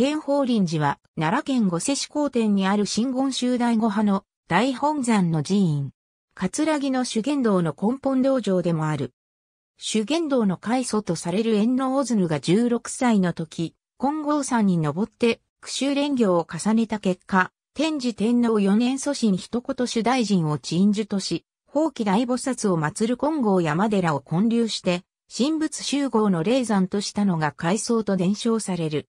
天宝林寺は、奈良県御所市高天にある真言宗大五派の大本山の寺院。葛城の修験道の根本道場でもある。修験道の開祖とされる縁の大鶴が16歳の時、金剛山に登って苦修連行を重ねた結果、天智天皇四年祖神一言主大臣を鎮守とし、法規大菩薩を祀る金剛山寺を建立して、神仏集合の霊山としたのが開祖と伝承される。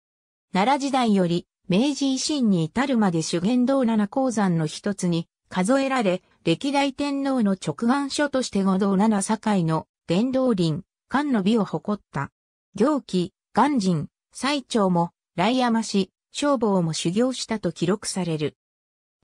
奈良時代より明治維新に至るまで修験道七鉱山の一つに数えられ、歴代天皇の直眼書として五道七堺の伝道林、官の美を誇った。行基、鑑真、最長も、来山氏、消防も修行したと記録される。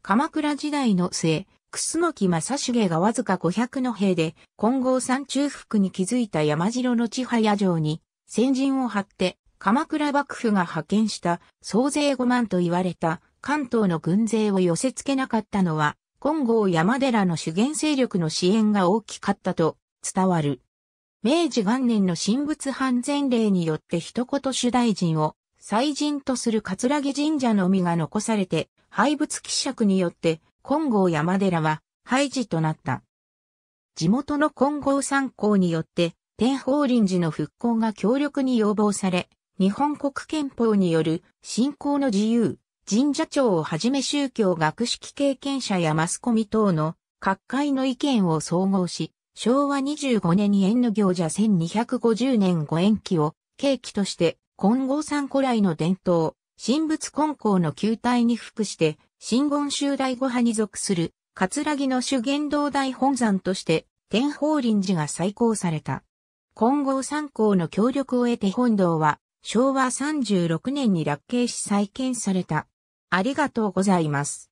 鎌倉時代の末、楠木正重がわずか500の兵で、金剛山中腹に築いた山城の千早城に、先陣を張って、鎌倉幕府が派遣した総勢5万と言われた関東の軍勢を寄せ付けなかったのは、金剛山寺の主元勢力の支援が大きかったと伝わる。明治元年の神仏判前例によって一言主大臣を祭神とする葛城神社のみが残されて、廃仏希釈によって金剛山寺は廃寺となった。地元の金剛三考によって、天法林寺の復興が強力に要望され、日本国憲法による信仰の自由、神社長をはじめ宗教学識経験者やマスコミ等の各界の意見を総合し、昭和25年に縁の行者1250年ご縁期を契機として金剛山古来の伝統、神仏根校の球体に服して、新言宗大御派に属する、葛城の主言道大本山として、天宝林寺が再興された。金剛三校の協力を得て本堂は、昭和36年に落慶し再建された。ありがとうございます。